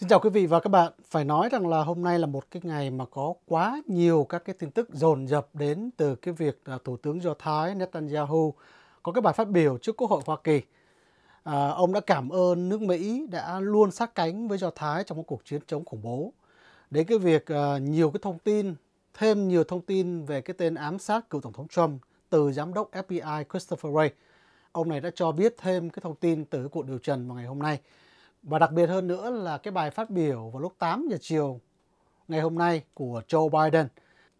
Xin chào quý vị và các bạn. Phải nói rằng là hôm nay là một cái ngày mà có quá nhiều các cái tin tức dồn dập đến từ cái việc à, Thủ tướng Do Thái Netanyahu có cái bài phát biểu trước Quốc hội Hoa Kỳ. À, ông đã cảm ơn nước Mỹ đã luôn sát cánh với Do Thái trong một cuộc chiến chống khủng bố. Đến cái việc à, nhiều cái thông tin, thêm nhiều thông tin về cái tên ám sát cựu Tổng thống Trump từ Giám đốc FBI Christopher Wray. Ông này đã cho biết thêm cái thông tin từ cuộc điều trần vào ngày hôm nay và đặc biệt hơn nữa là cái bài phát biểu vào lúc 8 giờ chiều ngày hôm nay của Joe Biden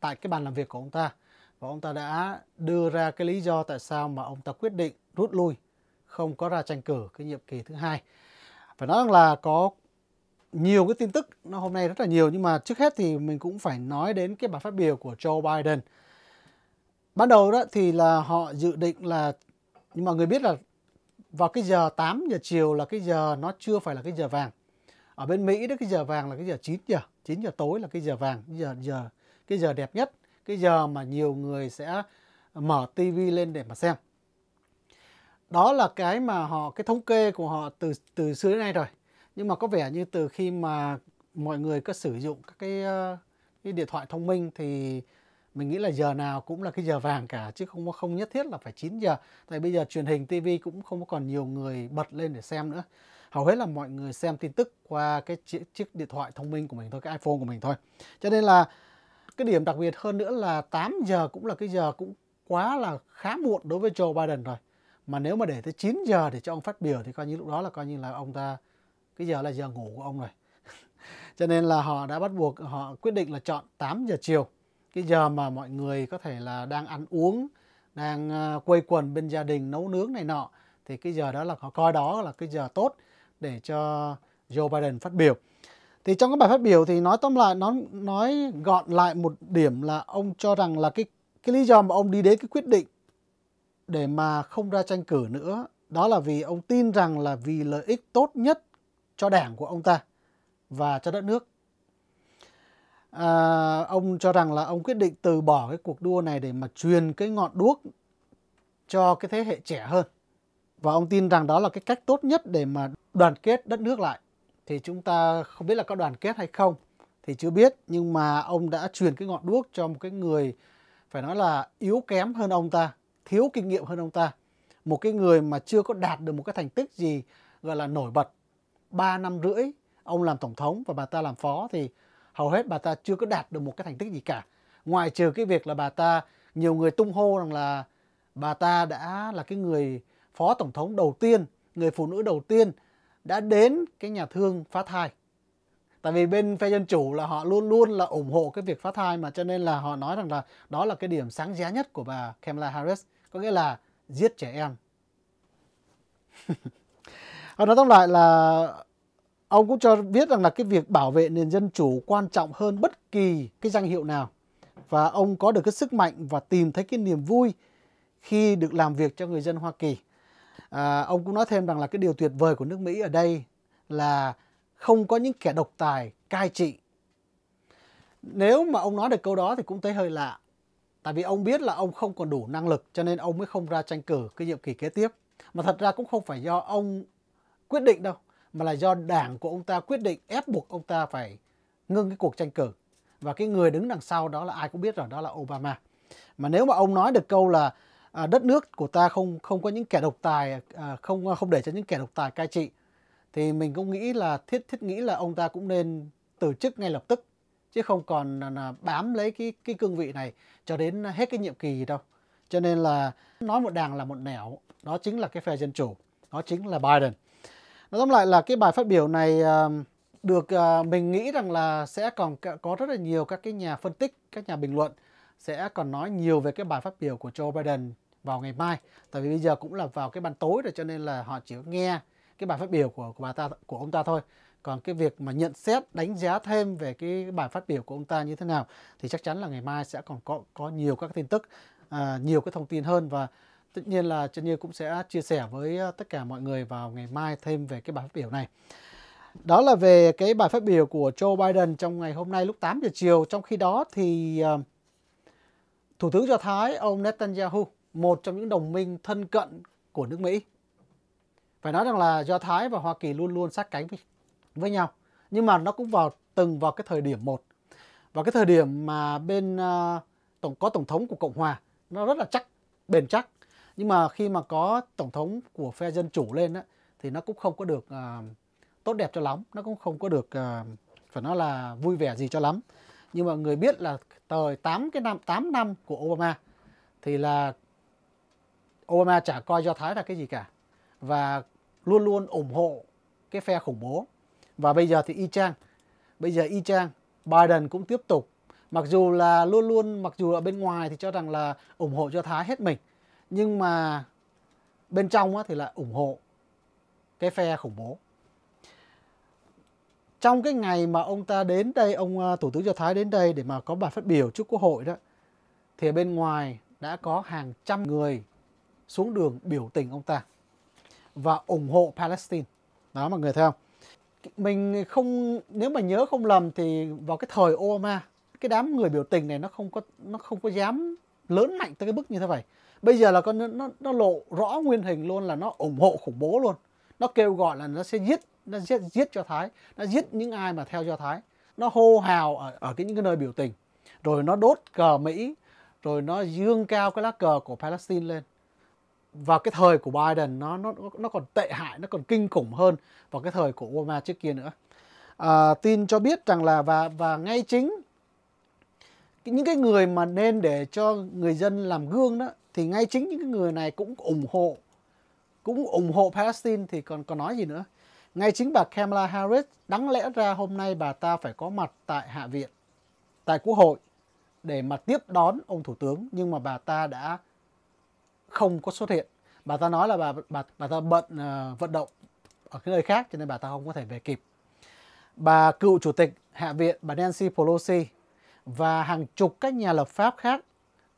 tại cái bàn làm việc của ông ta. Và ông ta đã đưa ra cái lý do tại sao mà ông ta quyết định rút lui, không có ra tranh cử cái nhiệm kỳ thứ hai. Phải nói là có nhiều cái tin tức nó hôm nay rất là nhiều nhưng mà trước hết thì mình cũng phải nói đến cái bài phát biểu của Joe Biden. Ban đầu đó thì là họ dự định là nhưng mà người biết là vào cái giờ 8 giờ chiều là cái giờ nó chưa phải là cái giờ vàng. Ở bên Mỹ đó cái giờ vàng là cái giờ 9 giờ, 9 giờ tối là cái giờ vàng, cái giờ giờ cái giờ đẹp nhất, cái giờ mà nhiều người sẽ mở tivi lên để mà xem. Đó là cái mà họ cái thống kê của họ từ từ xưa đến nay rồi. Nhưng mà có vẻ như từ khi mà mọi người có sử dụng các cái ờ, cái điện thoại thông minh thì mình nghĩ là giờ nào cũng là cái giờ vàng cả chứ không có không nhất thiết là phải 9 giờ tại bây giờ truyền hình TV cũng không còn nhiều người bật lên để xem nữa hầu hết là mọi người xem tin tức qua cái chiếc, chiếc điện thoại thông minh của mình thôi cái iPhone của mình thôi cho nên là cái điểm đặc biệt hơn nữa là 8 giờ cũng là cái giờ cũng quá là khá muộn đối với Joe Biden rồi mà nếu mà để tới 9 giờ để cho ông phát biểu thì coi như lúc đó là coi như là ông ta cái giờ là giờ ngủ của ông rồi cho nên là họ đã bắt buộc họ quyết định là chọn 8 giờ chiều cái giờ mà mọi người có thể là đang ăn uống đang ờ, quây quần bên gia đình nấu nướng này nọ thì cái giờ đó là họ coi đó là cái giờ tốt để cho Joe Biden phát biểu. Thì trong cái bài phát biểu thì nói tóm lại nó nói gọn lại một điểm là ông cho rằng là cái cái lý do mà ông đi đến cái quyết định để mà không ra tranh cử nữa đó là vì ông tin rằng là vì lợi ích tốt nhất cho đảng của ông ta và cho đất nước à, ông cho rằng là ông quyết định từ bỏ cái cuộc đua này để mà truyền cái ngọn đuốc cho cái thế hệ trẻ hơn và ông tin rằng đó là cái cách tốt nhất để mà đoàn kết đất nước lại thì chúng ta không biết là có đoàn kết hay không thì chưa biết nhưng mà ông đã truyền cái ngọn đuốc cho một cái người phải nói là yếu kém hơn ông ta thiếu kinh nghiệm hơn ông ta một cái người mà chưa có đạt được một cái thành tích gì gọi là nổi bật 3 năm rưỡi ông làm tổng thống và bà ta làm phó thì hầu hết bà ta chưa có đạt được một cái thành tích gì cả ngoài trừ cái việc là bà ta nhiều người tung hô rằng là bà ta đã là cái người phó tổng thống đầu tiên người phụ nữ đầu tiên đã đến cái nhà thương phá thai tại vì bên phe dân chủ là họ luôn luôn là ủng hộ cái việc phá thai mà cho nên là họ nói rằng là đó là cái điểm sáng giá nhất của bà Kamala Harris có nghĩa là giết trẻ em. Ờ, nói tóm lại là Ông cũng cho biết rằng là cái việc bảo vệ nền dân chủ quan trọng hơn bất kỳ cái danh hiệu nào và ông có được cái sức mạnh và tìm thấy cái niềm vui khi được làm việc cho người dân Hoa Kỳ. À, ông cũng nói thêm rằng là cái điều tuyệt vời của nước Mỹ ở đây là không có những kẻ độc tài cai trị. Nếu mà ông nói được câu đó thì cũng thấy hơi lạ. Tại vì ông biết là ông không còn đủ năng lực cho nên ông mới không ra tranh cử cái nhiệm kỳ kế tiếp. Mà thật ra cũng không phải do ông quyết định đâu mà là do đảng của ông ta quyết định ép buộc ông ta phải ngưng cái cuộc tranh cử và cái người đứng đằng sau đó là ai cũng biết rồi đó là Obama mà nếu mà ông nói được câu là à, đất nước của ta không không có những kẻ độc tài à, không không để cho những kẻ độc tài cai trị thì mình cũng nghĩ là thiết thiết nghĩ là ông ta cũng nên từ chức ngay lập tức chứ không còn là, là bám lấy cái cái cương vị này cho đến hết cái nhiệm kỳ gì đâu cho nên là nói một đàng là một nẻo đó chính là cái phe dân chủ đó chính là Biden Nói tóm lại là cái bài phát biểu này ờ, được ờ, mình nghĩ rằng là sẽ còn có rất là nhiều các cái nhà phân tích, các nhà bình luận sẽ còn nói nhiều về cái bài phát biểu của Joe Biden vào ngày mai. Tại vì bây giờ cũng là vào cái ban tối rồi cho nên là họ chỉ nghe cái bài phát biểu của của bà ta của ông ta thôi. Còn cái việc mà nhận xét, đánh giá thêm về cái bài phát biểu của ông ta như thế nào thì chắc chắn là ngày mai sẽ còn có có nhiều các tin tức, uh, nhiều cái thông tin hơn và Tất nhiên là Trần Như cũng sẽ chia sẻ với ờ, tất cả mọi người vào ngày mai thêm về cái bài phát biểu này. Đó là về cái bài phát biểu của Joe Biden trong ngày hôm nay lúc 8 giờ chiều. Trong khi đó thì ờ, Thủ tướng Do Thái ông Netanyahu, một trong những đồng minh thân cận của nước Mỹ. Phải nói rằng là Do Thái và Hoa Kỳ luôn luôn sát cánh với nhau. Nhưng mà nó cũng vào từng vào cái thời điểm một. Và cái thời điểm mà bên ờ, tổng có tổng thống của Cộng hòa nó rất là chắc, bền chắc nhưng mà khi mà có tổng thống của phe dân chủ lên á, thì nó cũng không có được à, tốt đẹp cho lắm nó cũng không có được à, phải nói là vui vẻ gì cho lắm nhưng mà người biết là thời 8 cái năm 8 năm của Obama thì là Obama chả coi Do Thái là cái gì cả và luôn luôn ủng hộ cái phe khủng bố và bây giờ thì y chang bây giờ y chang Biden cũng tiếp tục mặc dù là luôn luôn mặc dù ở bên ngoài thì cho rằng là ủng hộ cho Thái hết mình nhưng mà bên trong thì lại ủng hộ cái phe khủng bố trong cái ngày mà ông ta đến đây ông à, thủ tướng do thái đến đây để mà có bài phát biểu trước quốc hội đó thì bên ngoài đã có hàng trăm người xuống đường biểu tình ông ta và ủng hộ palestine đó mọi người thấy không mình không nếu mà nhớ không lầm thì vào cái thời obama cái đám người biểu tình này nó không có nó không có dám lớn mạnh tới cái mức như thế vậy bây giờ là con nó nó lộ rõ nguyên hình luôn là nó ủng hộ khủng bố luôn nó kêu gọi là nó sẽ giết nó giết giết cho thái nó giết những ai mà theo cho thái nó hô hào ở ở cái những cái nơi biểu tình rồi nó đốt cờ mỹ rồi nó dương cao cái lá cờ của palestine lên và cái thời của biden nó nó nó còn tệ hại nó còn kinh khủng hơn vào cái thời của obama trước kia nữa à, tin cho biết rằng là và và ngay chính những cái người mà nên để cho người dân làm gương đó thì ngay chính những người này cũng ủng hộ cũng ủng hộ Palestine thì còn còn nói gì nữa ngay chính bà Kamala Harris đáng lẽ ra hôm nay bà ta phải có mặt tại Hạ viện tại Quốc hội để mà tiếp đón ông thủ tướng nhưng mà bà ta đã không có xuất hiện bà ta nói là bà bà bà ta bận uh, vận động ở cái nơi khác cho nên bà ta không có thể về kịp bà cựu chủ tịch Hạ viện bà Nancy Pelosi và hàng chục các nhà lập pháp khác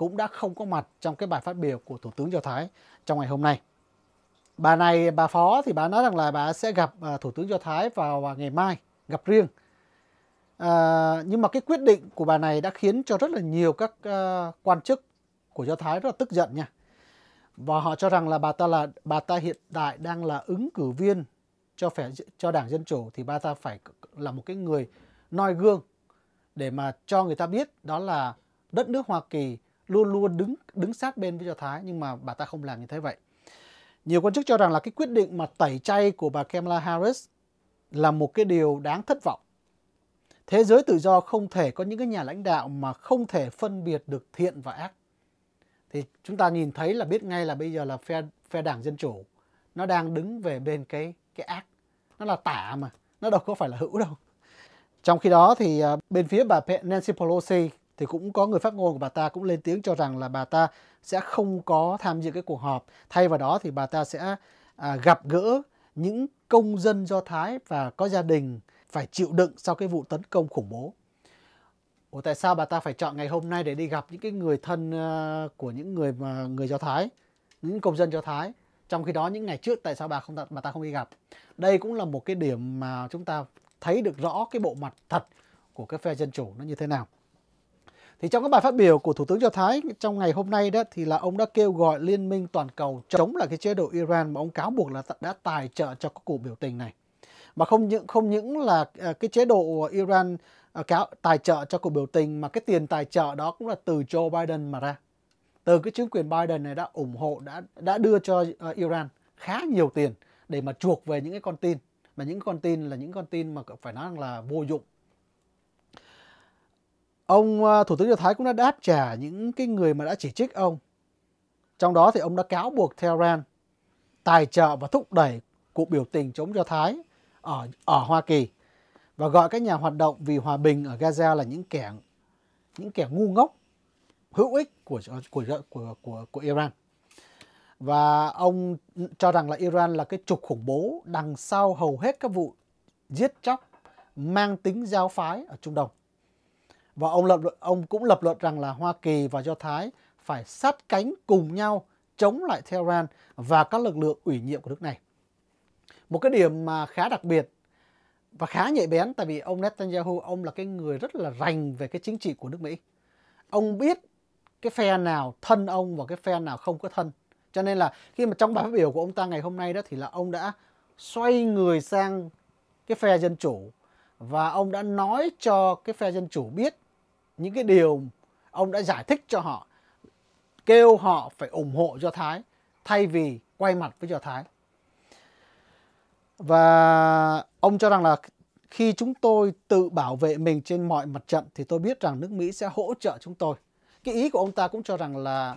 cũng đã không có mặt trong cái bài phát biểu của Thủ tướng Do Thái trong ngày hôm nay. Bà này, bà Phó thì bà nói rằng là bà sẽ gặp à, Thủ tướng Do Thái vào à, ngày mai, gặp riêng. À, nhưng mà cái quyết định của bà này đã khiến cho rất là nhiều các uh, quan chức của Do Thái rất là tức giận nha. Và họ cho rằng là bà ta là bà ta hiện tại đang là ứng cử viên cho phải cho Đảng Dân chủ thì bà ta phải là một cái người noi gương để mà cho người ta biết đó là đất nước Hoa Kỳ luôn luôn đứng đứng sát bên với Do Thái nhưng mà bà ta không làm như thế vậy. Nhiều quan chức cho rằng là cái quyết định mà tẩy chay của bà Kamala Harris là một cái điều đáng thất vọng. Thế giới tự do không thể có những cái nhà lãnh đạo mà không thể phân biệt được thiện và ác. Thì chúng ta nhìn thấy là biết ngay là bây giờ là phe phe Đảng Dân chủ nó đang đứng về bên cái cái ác. Nó là tả mà, nó đâu có phải là hữu đâu. Trong khi đó thì à, bên phía bà Nancy Pelosi thì cũng có người phát ngôn của bà ta cũng lên tiếng cho rằng là bà ta sẽ không có tham dự cái cuộc họp thay vào đó thì bà ta sẽ à, gặp gỡ những công dân do thái và có gia đình phải chịu đựng sau cái vụ tấn công khủng bố Ủa tại sao bà ta phải chọn ngày hôm nay để đi gặp những cái người thân à, của những người mà người Do Thái, những công dân Do Thái? Trong khi đó những ngày trước tại sao bà không bà ta không đi gặp? Đây cũng là một cái điểm mà chúng ta thấy được rõ cái bộ mặt thật của cái phe dân chủ nó như thế nào. Thì trong các bài phát biểu của Thủ tướng Do Thái trong ngày hôm nay đó thì là ông đã kêu gọi liên minh toàn cầu chống lại cái chế độ Iran mà ông cáo buộc là đã tài trợ cho các cuộc biểu tình này. Mà không những không những là à, cái chế độ Iran à, cáo tài trợ cho cuộc biểu tình mà cái tiền tài trợ đó cũng là từ Joe Biden mà ra. Từ cái chính quyền Biden này đã ủng hộ đã đã đưa cho à, Iran khá nhiều tiền để mà chuộc về những cái con tin mà những con tin là những con tin mà phải nói là vô dụng ông ờ, thủ tướng do thái cũng đã đáp trả những cái người mà đã chỉ trích ông trong đó thì ông đã cáo buộc tehran tài trợ và thúc đẩy cuộc biểu tình chống do thái ở ở hoa kỳ và gọi các nhà hoạt động vì hòa bình ở gaza là những kẻ những kẻ ngu ngốc hữu ích của của của của, của iran và ông cho rằng là iran là cái trục khủng bố đằng sau hầu hết các vụ giết chóc mang tính giáo phái ở trung đông và ông lập luận, ông cũng lập luận rằng là Hoa Kỳ và Do Thái phải sát cánh cùng nhau chống lại Tehran và các lực lượng ủy nhiệm của nước này. Một cái điểm mà khá đặc biệt và khá nhạy bén tại vì ông Netanyahu ông là cái người rất là rành về cái chính trị của nước Mỹ. Ông biết cái phe nào thân ông và cái phe nào không có thân. Cho nên là khi mà trong bài phát biểu của ông ta ngày hôm nay đó thì là ông đã xoay người sang cái phe dân chủ và ông đã nói cho cái phe dân chủ biết những cái điều ông đã giải thích cho họ kêu họ phải ủng hộ Do Thái thay vì quay mặt với Do Thái. Và ông cho rằng là khi chúng tôi tự bảo vệ mình trên mọi mặt trận thì tôi biết rằng nước Mỹ sẽ hỗ trợ chúng tôi. Cái ý của ông ta cũng cho rằng là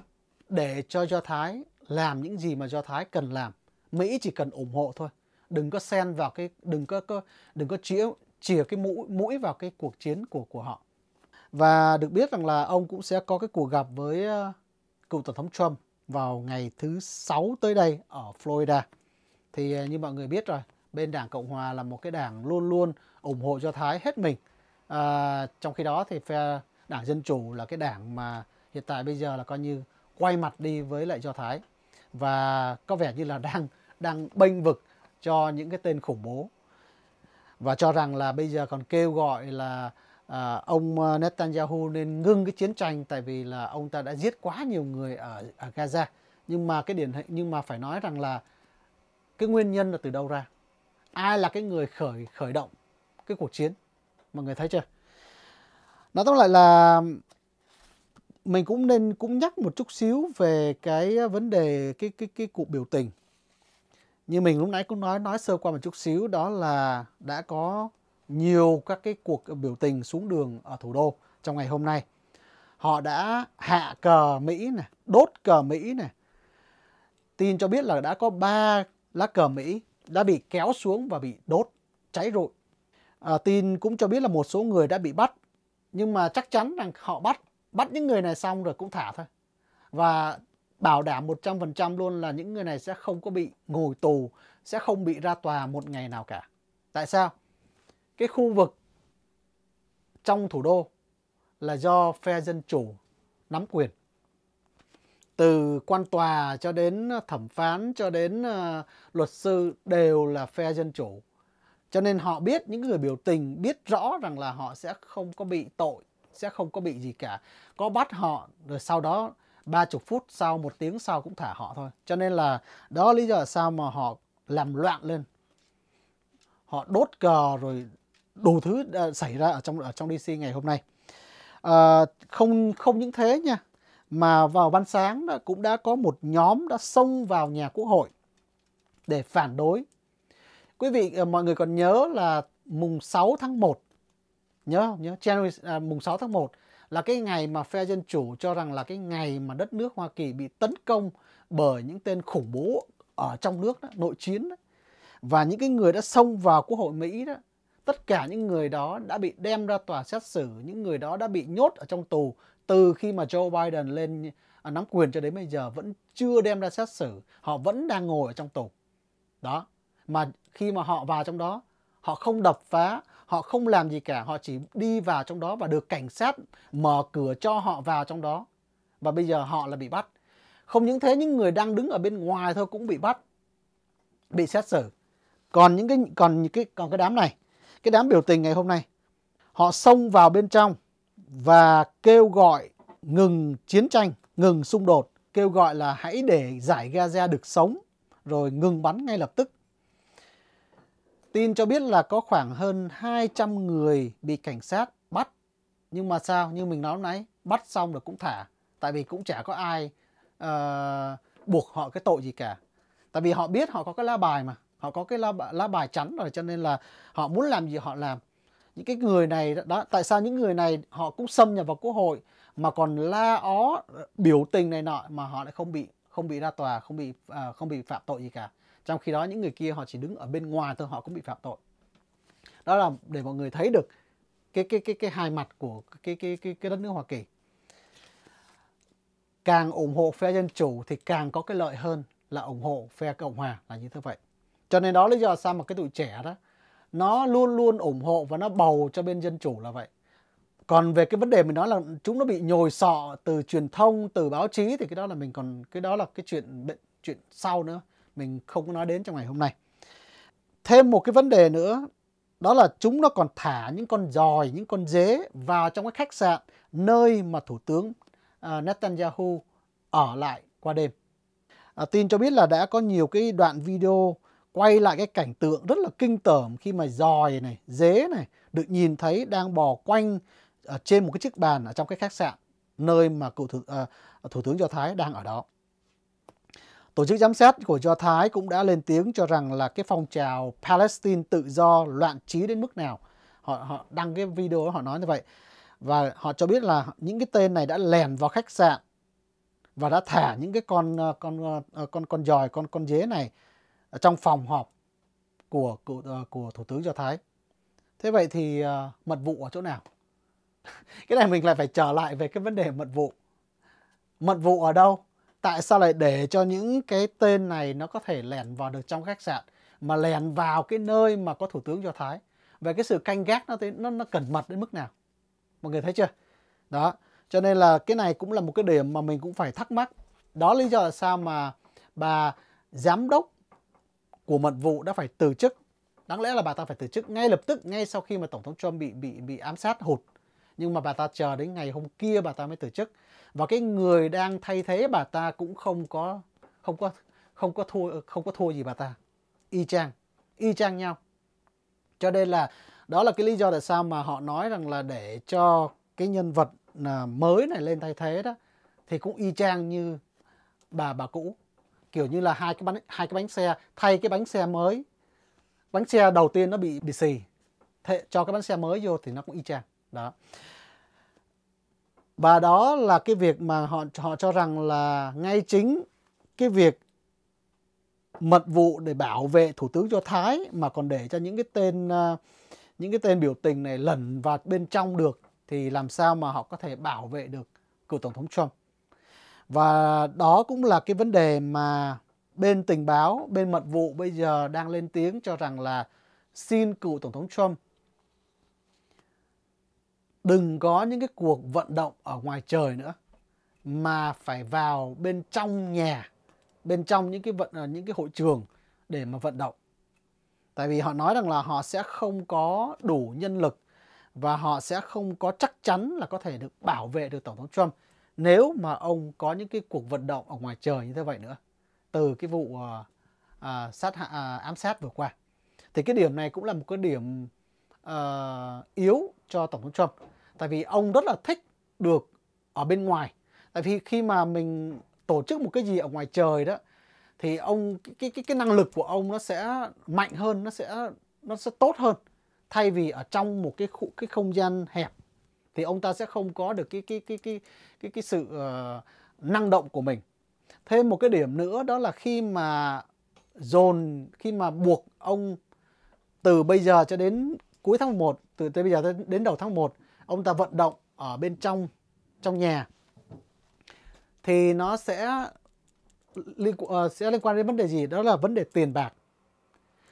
để cho Do Thái làm những gì mà Do Thái cần làm, Mỹ chỉ cần ủng hộ thôi. Đừng có xen vào cái đừng có, có đừng có chĩa chìa cái mũi mũi vào cái cuộc chiến của của họ. Và được biết rằng là ông cũng sẽ có cái cuộc gặp với ờ, cựu Tổng thống Trump vào ngày thứ sáu tới đây ở Florida. Thì ờ, như mọi người biết rồi, bên Đảng Cộng Hòa là một cái đảng luôn luôn ủng hộ cho Thái hết mình. À, trong khi đó thì phe Đảng Dân Chủ là cái đảng mà hiện tại bây giờ là coi như quay mặt đi với lại cho Thái và có vẻ như là đang đang bênh vực cho những cái tên khủng bố và cho rằng là bây giờ còn kêu gọi là à, ông ờ, Netanyahu nên ngưng cái chiến tranh tại vì là ông ta đã giết quá nhiều người ở ở Gaza nhưng mà cái điển hình nhưng mà phải nói rằng là cái nguyên nhân là từ đâu ra ai là cái người khởi khởi động cái cuộc chiến mọi người thấy chưa nói tóm lại là mình cũng nên cũng nhắc một chút xíu về cái vấn đề cái cái cái cuộc biểu tình như mình lúc nãy cũng nói nói sơ qua một chút xíu đó là đã có nhiều các cái cuộc biểu tình xuống đường ở thủ đô trong ngày hôm nay. Họ đã hạ cờ Mỹ này, đốt cờ Mỹ này. Tin cho biết là đã có 3 lá cờ Mỹ đã bị kéo xuống và bị đốt, cháy rụi. À, tin cũng cho biết là một số người đã bị bắt, nhưng mà chắc chắn rằng họ bắt bắt những người này xong rồi cũng thả thôi. Và bảo đảm 100% luôn là những người này sẽ không có bị ngồi tù, sẽ không bị ra tòa một ngày nào cả. Tại sao? cái khu vực trong thủ đô là do phe dân chủ nắm quyền từ quan tòa cho đến thẩm phán cho đến ờ, luật sư đều là phe dân chủ cho nên họ biết những người biểu tình biết rõ rằng là họ sẽ không có bị tội sẽ không có bị gì cả có bắt họ rồi sau đó ba chục phút sau một tiếng sau cũng thả họ thôi cho nên là đó lý do là sao mà họ làm loạn lên họ đốt cờ rồi đủ thứ đã à, xảy ra ở trong ở trong DC ngày hôm nay à, không không những thế nha mà vào ban sáng đã, cũng đã có một nhóm đã xông vào nhà quốc hội để phản đối quý vị à, mọi người còn nhớ là mùng 6 tháng 1 nhớ không nhớ January à, mùng 6 tháng 1 là cái ngày mà phe dân chủ cho rằng là cái ngày mà đất nước Hoa Kỳ bị tấn công bởi những tên khủng bố ở trong nước đó, nội chiến đó. và những cái người đã xông vào quốc hội Mỹ đó tất cả những người đó đã bị đem ra tòa xét xử, những người đó đã bị nhốt ở trong tù từ khi mà Joe Biden lên à, nắm quyền cho đến bây giờ vẫn chưa đem ra xét xử, họ vẫn đang ngồi ở trong tù. Đó. Mà khi mà họ vào trong đó, họ không đập phá, họ không làm gì cả, họ chỉ đi vào trong đó và được cảnh sát mở cửa cho họ vào trong đó. Và bây giờ họ là bị bắt. Không những thế những người đang đứng ở bên ngoài thôi cũng bị bắt, bị xét xử. Còn những cái còn những cái còn cái đám này cái đám biểu tình ngày hôm nay. Họ xông vào bên trong và kêu gọi ngừng chiến tranh, ngừng xung đột, kêu gọi là hãy để giải Gaza được sống rồi ngừng bắn ngay lập tức. Tin cho biết là có khoảng hơn 200 người bị cảnh sát bắt. Nhưng mà sao? Như mình nói nãy, bắt xong rồi cũng thả. Tại vì cũng chả có ai uh, buộc họ cái tội gì cả. Tại vì họ biết họ có cái lá bài mà họ có cái lá, lá bài chắn rồi cho nên là họ muốn làm gì họ làm những cái người này đó tại sao những người này họ cũng xâm nhập vào quốc hội mà còn la ó biểu tình này nọ mà họ lại không bị không bị ra tòa không bị à, không bị phạm tội gì cả trong khi đó những người kia họ chỉ đứng ở bên ngoài thôi họ cũng bị phạm tội đó là để mọi người thấy được cái cái cái cái hai mặt của cái cái cái cái đất nước Hoa Kỳ càng ủng hộ phe dân chủ thì càng có cái lợi hơn là ủng hộ phe cộng hòa là như thế vậy cho nên đó lý do sao mà cái tụi trẻ đó nó luôn luôn ủng hộ và nó bầu cho bên dân chủ là vậy còn về cái vấn đề mình nói là chúng nó bị nhồi sọ từ truyền thông từ báo chí thì cái đó là mình còn cái đó là cái chuyện chuyện sau nữa mình không có nói đến trong ngày hôm nay thêm một cái vấn đề nữa đó là chúng nó còn thả những con giòi những con dế vào trong cái khách sạn nơi mà thủ tướng à, Netanyahu ở lại qua đêm à, tin cho biết là đã có nhiều cái đoạn video quay lại cái cảnh tượng rất là kinh tởm khi mà dòi này, dế này được nhìn thấy đang bò quanh ở à, trên một cái chiếc bàn ở trong cái khách sạn nơi mà cựu thủ, à, thủ tướng Do Thái đang ở đó. Tổ chức giám sát của Do Thái cũng đã lên tiếng cho rằng là cái phong trào Palestine tự do loạn trí đến mức nào. Họ họ đăng cái video họ nói như vậy. Và họ cho biết là những cái tên này đã lèn vào khách sạn và đã thả những cái con à, con à, con con dòi con con dế này ở trong phòng họp của của, ờ, của thủ tướng cho Thái. Thế vậy thì uh, mật vụ ở chỗ nào? cái này mình lại phải trở lại về cái vấn đề mật vụ. Mật vụ ở đâu? Tại sao lại để cho những cái tên này nó có thể lẻn vào được trong khách sạn mà lẻn vào cái nơi mà có thủ tướng cho Thái? Về cái sự canh gác nó nó nó cẩn mật đến mức nào? Mọi người thấy chưa? Đó, cho nên là cái này cũng là một cái điểm mà mình cũng phải thắc mắc. Đó lý do là sao mà bà giám đốc của mật vụ đã phải từ chức. Đáng lẽ là bà ta phải từ chức ngay lập tức ngay sau khi mà tổng thống Trump bị bị bị ám sát hụt. Nhưng mà bà ta chờ đến ngày hôm kia bà ta mới từ chức. Và cái người đang thay thế bà ta cũng không có không có không có thua không có thua gì bà ta. Y chang, y chang nhau. Cho nên là đó là cái lý do tại sao mà họ nói rằng là để cho cái nhân vật à, mới này lên thay thế đó thì cũng y chang như bà bà cũ kiểu như là hai cái bánh hai cái bánh xe thay cái bánh xe mới bánh xe đầu tiên nó bị bị xì thế cho cái bánh xe mới vô thì nó cũng y chang đó và đó là cái việc mà họ họ cho rằng là ngay chính cái việc mật vụ để bảo vệ thủ tướng cho thái mà còn để cho những cái tên ờ, những cái tên biểu tình này lẩn vào bên trong được thì làm sao mà họ có thể bảo vệ được cựu tổng thống trump và đó cũng là cái vấn đề mà bên tình báo bên mật vụ bây giờ đang lên tiếng cho rằng là xin cựu tổng thống Trump đừng có những cái cuộc vận động ở ngoài trời nữa mà phải vào bên trong nhà bên trong những cái vận ờ, những cái hội trường để mà vận động tại vì họ nói rằng là họ sẽ không có đủ nhân lực và họ sẽ không có chắc chắn là có thể được bảo vệ được tổng thống Trump nếu mà ông có những cái cuộc vận động ở ngoài trời như thế vậy nữa từ cái vụ à, sát hạ, ờ, ám sát vừa qua thì cái điểm này cũng là một cái điểm à, yếu cho tổng thống Trump tại vì ông rất là thích được ở bên ngoài tại vì khi mà mình tổ chức một cái gì ở ngoài trời đó thì ông cái cái cái năng lực của ông nó sẽ mạnh hơn nó sẽ nó sẽ tốt hơn thay vì ở trong một cái khu, cái không gian hẹp thì ông ta sẽ không có được cái cái cái cái cái cái sự uh, năng động của mình. Thêm một cái điểm nữa đó là khi mà dồn khi mà buộc ông từ bây giờ cho đến cuối tháng 1 từ tới bây giờ đến đầu tháng 1 ông ta vận động ở bên trong trong nhà thì nó sẽ liên uh, sẽ liên quan đến vấn đề gì đó là vấn đề tiền bạc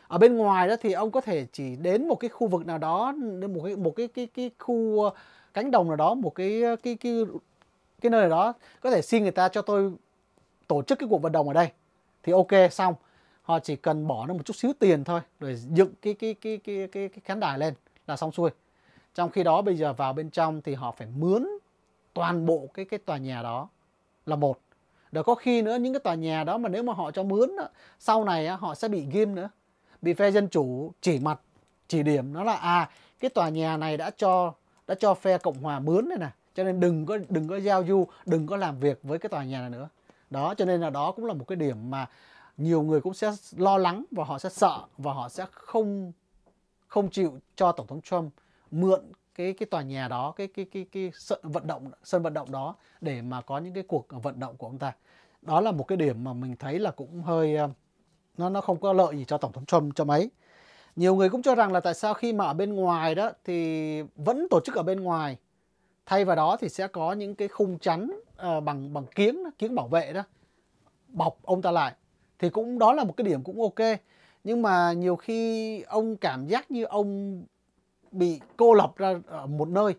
ở bên ngoài đó thì ông có thể chỉ đến một cái khu vực nào đó một cái một cái cái cái khu cánh đồng nào đó một cái ờ, cái cái cái nơi nào đó có thể xin người ta cho tôi tổ chức cái cuộc vận động ở đây thì ok xong họ chỉ cần bỏ nó một chút xíu tiền thôi rồi dựng cái cái cái cái cái, cái khán đài lên là xong xuôi trong khi đó bây giờ vào bên trong thì họ phải mướn toàn bộ cái cái tòa nhà đó là một rồi có khi nữa những cái tòa nhà đó mà nếu mà họ cho mướn đó, sau này họ sẽ bị ghim nữa bị phe dân chủ chỉ mặt chỉ điểm nó là à cái tòa nhà này đã cho đã cho phe cộng hòa mướn đây nè, cho nên đừng có đừng có giao du đừng có làm việc với cái tòa nhà này nữa đó cho nên là đó cũng là một cái điểm mà nhiều người cũng sẽ lo lắng và họ sẽ sợ và họ sẽ không không chịu cho tổng thống Trump mượn cái cái tòa nhà đó cái cái cái cái sân vận động sân vận động đó để mà có những cái cuộc vận động của ông ta đó là một cái điểm mà mình thấy là cũng hơi ờ, nó nó không có lợi gì cho tổng thống Trump cho mấy nhiều người cũng cho rằng là tại sao khi mà ở bên ngoài đó thì vẫn tổ chức ở bên ngoài thay vào đó thì sẽ có những cái khung chắn uh, bằng bằng kiếng kiếng bảo vệ đó bọc ông ta lại thì cũng đó là một cái điểm cũng ok nhưng mà nhiều khi ông cảm giác như ông bị cô lập ra ở một nơi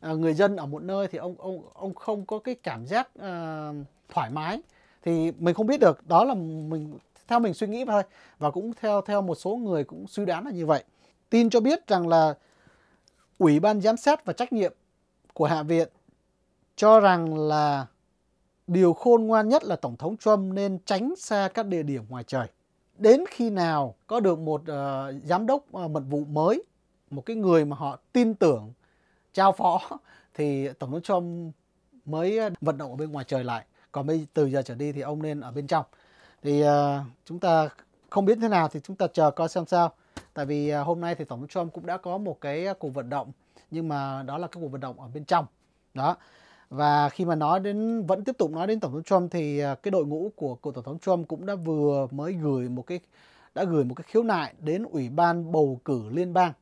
à, người dân ở một nơi thì ông ông ông không có cái cảm giác uh, thoải mái thì mình không biết được đó là mình theo mình suy nghĩ thôi và cũng theo theo một số người cũng suy đoán là như vậy tin cho biết rằng là ủy ban giám sát và trách nhiệm của hạ viện cho rằng là điều khôn ngoan nhất là tổng thống Trump nên tránh xa các địa điểm ngoài trời đến khi nào có được một uh, giám đốc uh, mật vụ mới một cái người mà họ tin tưởng trao phó thì tổng thống Trump mới ờ, vận động ở bên ngoài trời lại còn bây từ giờ trở đi thì ông nên ở bên trong thì uh, chúng ta không biết thế nào thì chúng ta chờ coi xem sao tại vì uh, hôm nay thì tổng thống Trump cũng đã có một cái à, cuộc vận động nhưng mà đó là cái cuộc vận động ở bên trong đó và khi mà nói đến vẫn tiếp tục nói đến tổng thống Trump thì uh, cái đội ngũ của cựu tổng thống Trump cũng đã vừa mới gửi một cái đã gửi một cái khiếu nại đến ủy ban bầu cử liên bang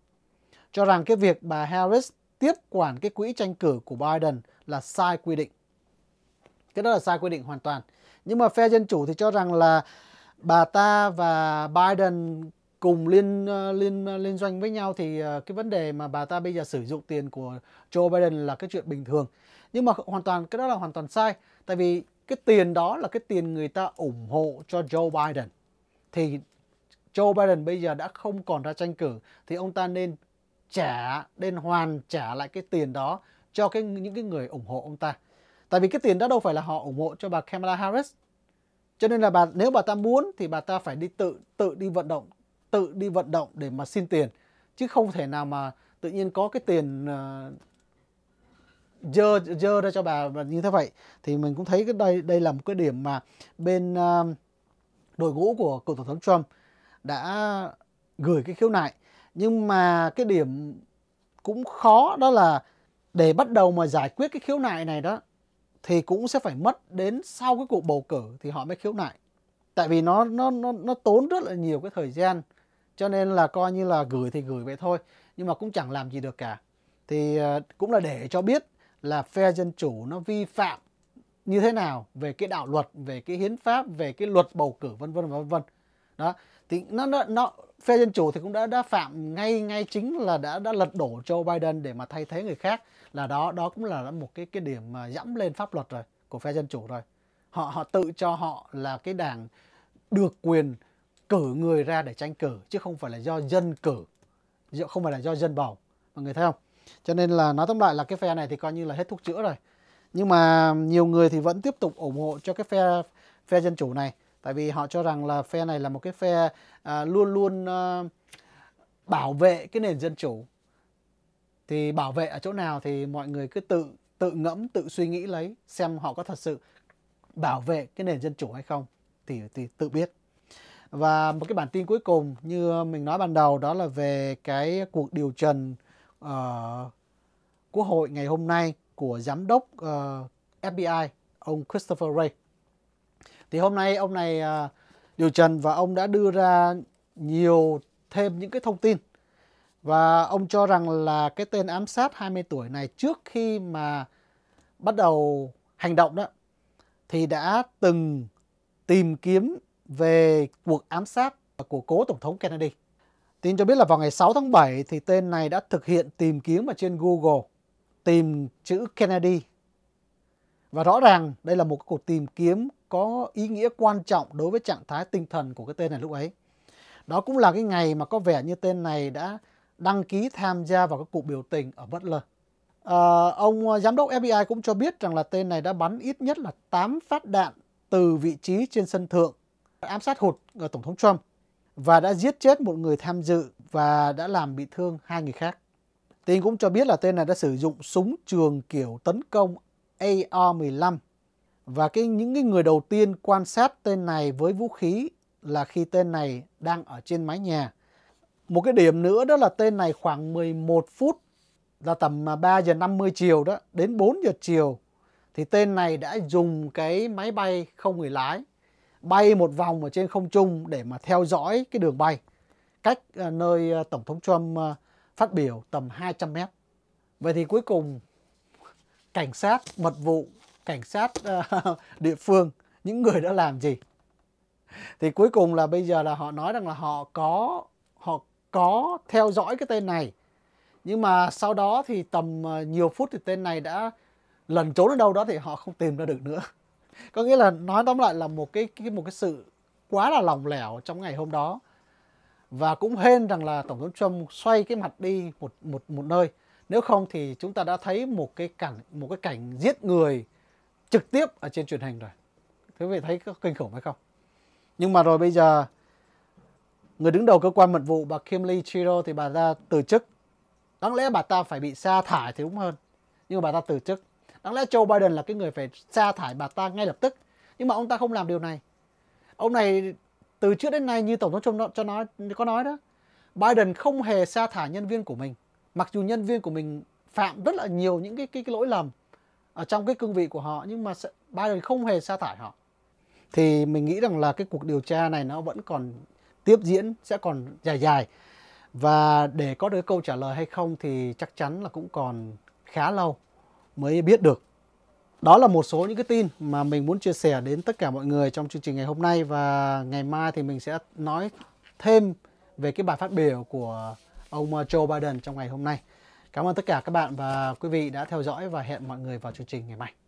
cho rằng cái việc bà Harris tiếp quản cái quỹ tranh cử của Biden là sai quy định cái đó là sai quy định hoàn toàn nhưng mà phe dân chủ thì cho rằng là bà ta và Biden cùng liên ờ, liên ờ, liên doanh với nhau thì ờ, cái vấn đề mà bà ta bây giờ sử dụng tiền của Joe Biden là cái chuyện bình thường nhưng mà hoàn toàn cái đó là hoàn toàn sai tại vì cái tiền đó là cái tiền người ta ủng hộ cho Joe Biden thì Joe Biden bây giờ đã không còn ra tranh cử thì ông ta nên trả nên hoàn trả lại cái tiền đó cho cái những cái người ủng hộ ông ta Tại vì cái tiền đó đâu phải là họ ủng hộ cho bà Kamala Harris. Cho nên là bà nếu bà ta muốn thì bà ta phải đi tự tự đi vận động, tự đi vận động để mà xin tiền chứ không thể nào mà tự nhiên có cái tiền uh, dơ dơ ra cho bà như thế vậy thì mình cũng thấy cái đây đây là một cái điểm mà bên uh, đội ngũ của cựu tổng thống Trump đã gửi cái khiếu nại nhưng mà cái điểm cũng khó đó là để bắt đầu mà giải quyết cái khiếu nại này đó thì cũng sẽ phải mất đến sau cái cuộc bầu cử thì họ mới khiếu nại tại vì nó nó nó nó tốn rất là nhiều cái thời gian cho nên là coi như là gửi thì gửi vậy thôi nhưng mà cũng chẳng làm gì được cả thì ờ, cũng là để cho biết là phe dân chủ nó vi phạm như thế nào về cái đạo luật về cái hiến pháp về cái luật bầu cử vân vân vân vân đó thì nó nó nó phe dân chủ thì cũng đã đã phạm ngay ngay chính là đã đã lật đổ Joe Biden để mà thay thế người khác là đó đó cũng là một cái cái điểm mà dẫm lên pháp luật rồi của phe dân chủ rồi họ họ tự cho họ là cái đảng được quyền cử người ra để tranh cử chứ không phải là do dân cử không phải là do dân bầu mọi người thấy không cho nên là nói tóm lại là cái phe này thì coi như là hết thuốc chữa rồi nhưng mà nhiều người thì vẫn tiếp tục ủng hộ cho cái phe phe dân chủ này tại vì họ cho rằng là phe này là một cái phe à, luôn luôn à, bảo vệ cái nền dân chủ thì bảo vệ ở chỗ nào thì mọi người cứ tự tự ngẫm tự suy nghĩ lấy xem họ có thật sự bảo vệ cái nền dân chủ hay không thì, thì tự biết và một cái bản tin cuối cùng như mình nói ban đầu đó là về cái cuộc điều trần uh, quốc hội ngày hôm nay của giám đốc uh, ờ, FBI ông Christopher Wray thì hôm nay ông này à, điều trần và ông đã đưa ra nhiều thêm những cái thông tin và ông cho rằng là cái tên ám sát 20 tuổi này trước khi mà bắt đầu hành động đó thì đã từng tìm kiếm về cuộc ám sát của cố tổng thống Kennedy. Tin cho biết là vào ngày 6 tháng 7 thì tên này đã thực hiện tìm kiếm ở trên Google tìm chữ Kennedy. Và rõ ràng đây là một cuộc tìm kiếm có ý nghĩa quan trọng đối với trạng thái tinh thần của cái tên này lúc ấy. Đó cũng là cái ngày mà có vẻ như tên này đã đăng ký tham gia vào các cuộc biểu tình ở Butler. À, ông ờ, giám đốc FBI cũng cho biết rằng là tên này đã bắn ít nhất là 8 phát đạn từ vị trí trên sân thượng ám sát hụt Tổng thống Trump và đã giết chết một người tham dự và đã làm bị thương hai người khác. Tin cũng cho biết là tên này đã sử dụng súng trường kiểu tấn công AR-15 và cái những cái người đầu tiên quan sát tên này với vũ khí là khi tên này đang ở trên mái nhà. Một cái điểm nữa đó là tên này khoảng 11 phút là tầm 3 à, giờ 50 chiều đó đến 4 giờ chiều thì tên này đã dùng cái máy bay không người lái bay một vòng ở trên không trung để mà theo dõi cái đường bay cách à, nơi à, Tổng thống Trump phát biểu tầm 200 mét. Vậy thì cuối cùng cảnh sát mật vụ cảnh sát uh, địa phương những người đã làm gì thì cuối cùng là bây giờ là họ nói rằng là họ có họ có theo dõi cái tên này nhưng mà sau đó thì tầm ờ, nhiều phút thì tên này đã lần trốn ở đâu đó thì họ không tìm ra được nữa có nghĩa là nói tóm lại là một cái, cái một cái sự quá là lỏng lẻo trong ngày hôm đó và cũng hên rằng là tổng thống Trump xoay cái mặt đi một một một nơi nếu không thì chúng ta đã thấy một cái cảnh một cái cảnh giết người trực tiếp ở trên truyền hình rồi thế vị thấy kinh khủng hay không nhưng mà rồi bây giờ người đứng đầu cơ quan mật vụ bà Kim Lee Chiro thì bà ta từ chức đáng lẽ bà ta phải bị sa thải thì đúng hơn nhưng mà bà ta từ chức đáng lẽ Joe Biden là cái người phải sa thải bà ta ngay lập tức nhưng mà ông ta không làm điều này ông này từ trước đến nay như tổng thống Trump cho nói có nói đó Biden không hề sa thải nhân viên của mình mặc dù nhân viên của mình phạm rất là nhiều những cái cái, cái lỗi lầm ở trong cái cương vị của họ nhưng mà Biden không hề sa thải họ thì mình nghĩ rằng là cái cuộc điều tra này nó vẫn còn tiếp diễn sẽ còn dài dài và để có được câu trả lời hay không thì chắc chắn là cũng còn khá lâu mới biết được đó là một số những cái tin mà mình muốn chia sẻ đến tất cả mọi người trong chương trình ngày hôm nay và ngày mai thì mình sẽ nói thêm về cái bài phát biểu của ông ờ, Joe Biden trong ngày hôm nay Cảm ơn tất cả các bạn và quý vị đã theo dõi và hẹn mọi người vào chương trình ngày mai.